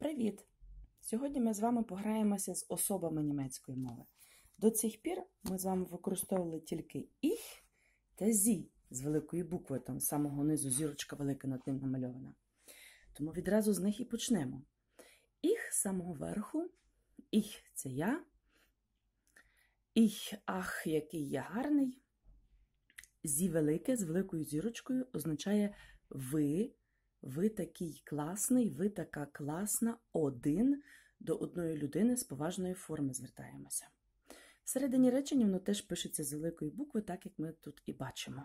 Привіт! Сьогодні ми з вами пограємося з особами німецької мови. До цих пір ми з вами використовували тільки іх та «зі» з великою букви, там з самого низу зірочка велика над ним намальована. Тому відразу з них і почнемо. Іх з самого верху, іх це я, Іх, ах, який я гарний. Зі велике з великою зірочкою означає ви ви такий класний, ви така класна, один до одної людини з поважної форми звертаємося. Всередині речення воно теж пишеться з великої букви, так як ми тут і бачимо.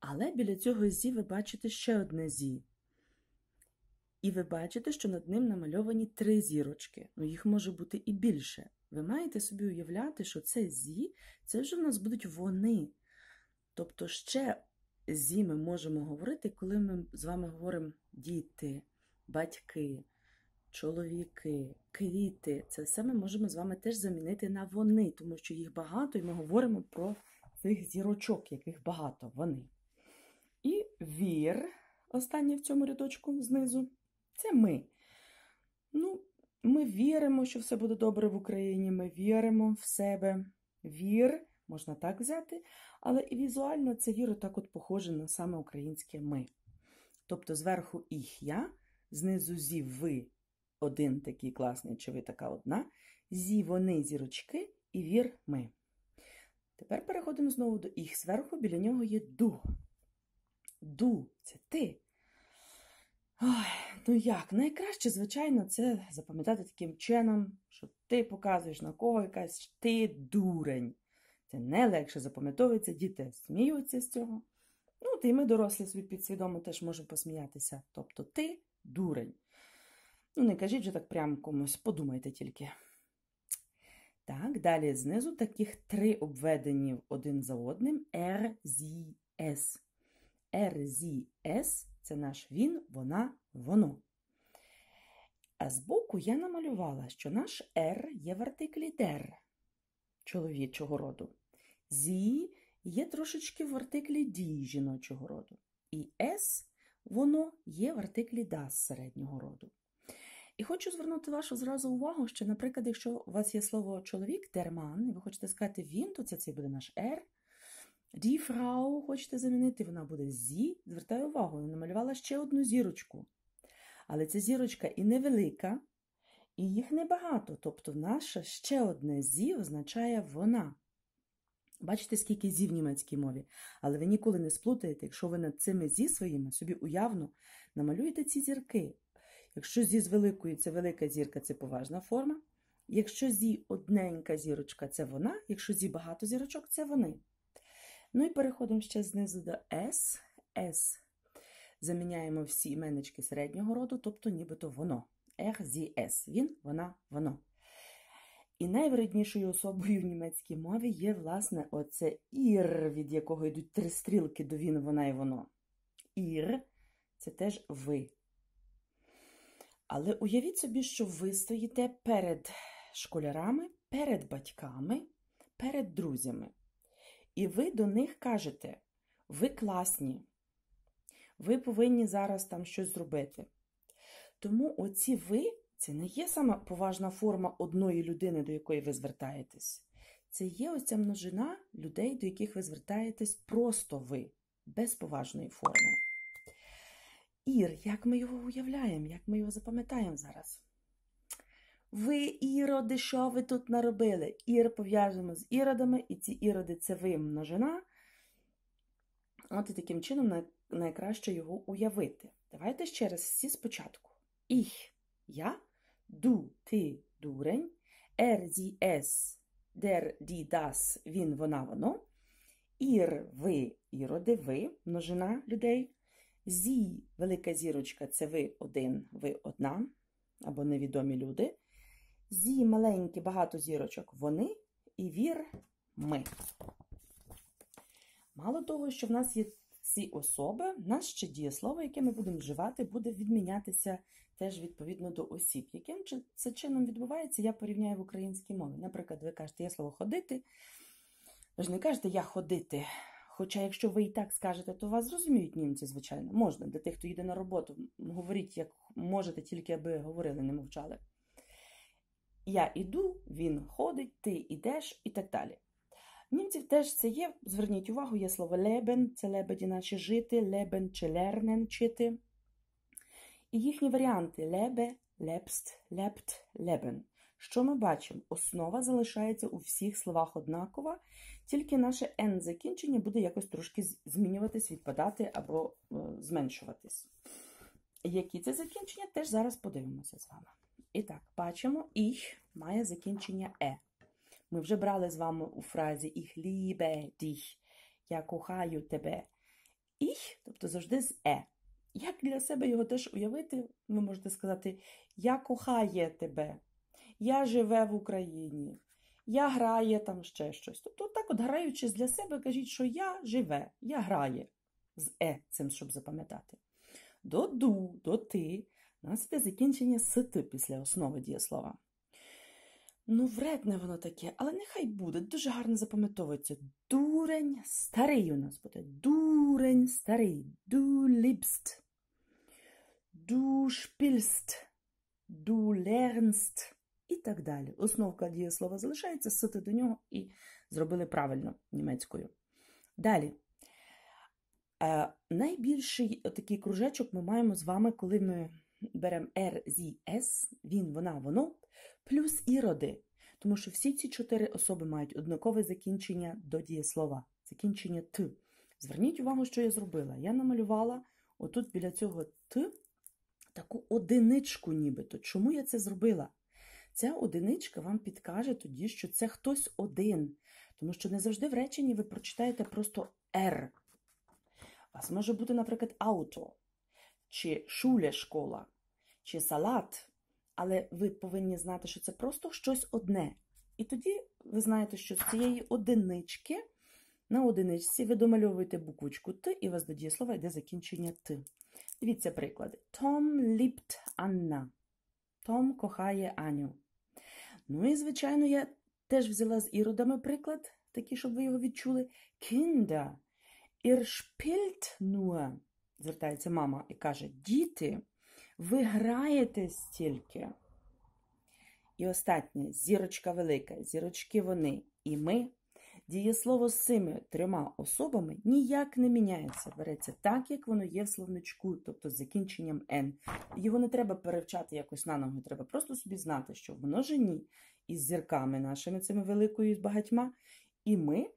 Але біля цього зі ви бачите ще одне зі. І ви бачите, що над ним намальовані три зірочки. Ну, їх може бути і більше. Ви маєте собі уявляти, що це зі, це вже в нас будуть вони. Тобто ще зі ми можемо говорити, коли ми з вами говоримо діти, батьки, чоловіки, квіти. Це все ми можемо з вами теж замінити на вони, тому що їх багато, і ми говоримо про цих зірочок, яких багато вони. І вір, останнє в цьому рядочку знизу, це ми. Ну, Ми віримо, що все буде добре в Україні, ми віримо в себе. Вір, можна так взяти. Але і візуально це віро так от похоже на саме українське ми. Тобто зверху їх я, знизу зі ви один такий класний, чи ви така одна, зі вони зірочки і вір ми. Тепер переходимо знову до їх. Зверху біля нього є ду. Ду це ти. Ой, Ну як? Найкраще, звичайно, це запам'ятати таким чином, що ти показуєш на кого якась ти дурень. Це найлегше запам'ятовується, діти сміються з цього. Ну, от і ми, дорослі, собі підсвідомо теж можемо посміятися. Тобто ти дурень. Ну, не кажіть же так прямо комусь, подумайте тільки. Так, далі знизу таких три обведені один за одним RZS. RZS це наш він, вона, воно. А збоку я намалювала, що наш R є вертиклі дер чоловічого роду зі є трошечки в артиклі дії жіночого роду. І «с» воно є в артиклі дас середнього роду. І хочу звернути вашу зразу увагу, що, наприклад, якщо у вас є слово чоловік, дерман, і ви хочете сказати він, то це цей буде наш «р». «Ді фрау» хочете замінити, вона буде зі. Звертаю увагу, я намалювала ще одну зірочку. Але ця зірочка і невелика, і їх небагато. Тобто, наше ще одне зі означає вона. Бачите, скільки зі в німецькій мові, але ви ніколи не сплутаєте, якщо ви над цими зі своїми собі уявно намалюєте ці зірки. Якщо зі з великою це велика зірка це поважна форма. Якщо зі одненька зірочка це вона, якщо зі багато зірочок це вони. Ну і переходимо ще знизу до С. С. Заміняємо всі іменнички середнього роду, тобто нібито воно. Ех зі С. Він, вона, воно. І найвреднішою особою в німецькій мові є, власне, оце ір, від якого йдуть три стрілки до він, вона і воно. Ір це теж ви. Але уявіть собі, що ви стоїте перед школярами, перед батьками, перед друзями. І ви до них кажете: ви класні, ви повинні зараз там щось зробити. Тому оці ви це не є сама поважна форма одної людини, до якої ви звертаєтесь. Це є оця множина людей, до яких ви звертаєтесь просто ви, без поважної форми. Ір, як ми його уявляємо, як ми його запам'ятаємо зараз? Ви, іроди, що ви тут наробили? Ір пов'язуємо з іродами, і ці іроди це ви множина. От і таким чином найкраще його уявити. Давайте ще раз всі спочатку. Іх я du, ти, дурень, er, sie, es, der, die, das, він, вона, воно, ір, ви, іроди, ви, множина людей, зі, велика зірочка це ви один, ви одна або невідомі люди. Зі маленькі багато зірочок вони і вір ми. Мало того, що в нас є ці особи, в нас ще дієслово, яке ми будемо вживати, буде відмінятися теж відповідно до осіб. Яким це чином відбувається, я порівняю в українській мові. Наприклад, ви кажете, я слово ходити. Ви ж не кажете я ходити. Хоча, якщо ви і так скажете, то вас зрозуміють німці, звичайно, можна. Для тих, хто їде на роботу, говоріть, як можете, тільки аби говорили, не мовчали. Я іду, він ходить, ти йдеш і так далі. Німців теж це є. Зверніть увагу, є слово лебен, це лебеді, наче жити, лебен чи лернен чити. І їхні варіанти лебе, лепст, лепт, лебен. Що ми бачимо? Основа залишається у всіх словах однакова, тільки наше n закінчення буде якось трошки змінюватись, відпадати або е, зменшуватись. Які це закінчення, теж зараз подивимося з вами. І так, бачимо, іх має закінчення е. Ми вже брали з вами у фразі «ich liebe dich», я кохаю тебе. іх, тобто завжди з е. Як для себе його теж уявити, ви можете сказати, я кохає тебе, я живе в Україні, я грає там ще щось. Тобто, так от граючись для себе, кажіть, що я живе, я грає з Е цим, щоб запам'ятати. До ду, до ти. У нас іде закінчення сити після основи дієслова. Ну, вредне воно таке, але нехай буде. Дуже гарно запам'ятовується. Дурень старий у нас буде. Дурень старий. Дулібст. Du spielst, du lernst і так далі. Основка дієслова залишається, сити до нього і зробили правильно німецькою. Далі. Е, найбільший такий кружечок ми маємо з вами, коли ми беремо R, Z, S, він, вона, воно, плюс іроди. Тому що всі ці чотири особи мають однакове закінчення до дієслова, закінчення Т. Зверніть увагу, що я зробила. Я намалювала отут біля цього Т таку одиничку, нібито. Чому я це зробила? Ця одиничка вам підкаже тоді, що це хтось один. Тому що не завжди в реченні ви прочитаєте просто Р. У вас може бути, наприклад, «auto», чи «шуля» школа, чи салат. Але ви повинні знати, що це просто щось одне. І тоді ви знаєте, що з цієї одинички на одиничці ви домальовуєте буквочку Т, і у вас до дієслова йде закінчення Т. Дивіться приклад. Том ліпт Анна. Том кохає Аню. Ну і, звичайно, я теж взяла з іродами приклад, такий, щоб ви його відчули. Кінда. spielt nur, звертається мама і каже: Діти, ви граєте стільки. І останнє зірочка велика, зірочки вони, і ми Дієслово з цими трьома особами ніяк не міняється. Береться так, як воно є в словничку, тобто з закінченням «н». Його не треба перевчати якось на ногу, треба просто собі знати, що в множині із зірками нашими цими великою з багатьма. І ми,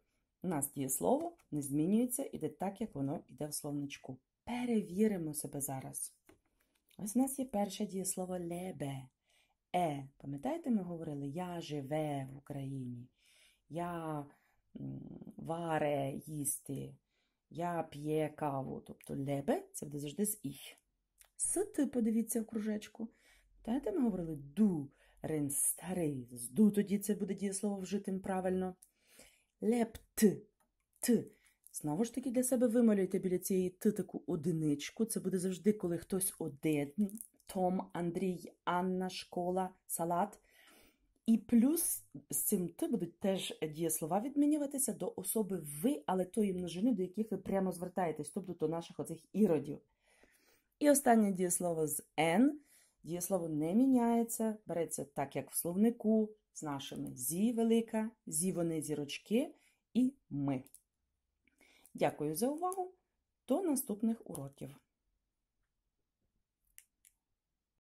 у нас дієслово не змінюється, іде так, як воно йде в словничку. Перевіримо себе зараз. Ось у нас є перше дієслово лебе. Е. Пам'ятаєте, ми говорили Я живе в Україні. Я варе їсти. Я п'є каву. Тобто лебе це буде завжди з «іх». Сити, подивіться в кружечку. Пам'ятаєте, ми говорили ду, рин старий, з ду тоді це буде дієслово вжитим правильно. Лепт, т. Знову ж таки, для себе вималюйте біля цієї «т» таку одиничку. Це буде завжди, коли хтось один. Том, Андрій, Анна, школа, салат. І плюс з цим ти будуть теж дієслова відмінюватися до особи ви, але тої множини, до яких ви прямо звертаєтесь, тобто до наших оцих іродів. І останнє дієслово з «n». Дієслово не міняється, береться так, як в словнику, з нашими зі велика, зі вони зірочки і ми. Дякую за увагу! До наступних уроків!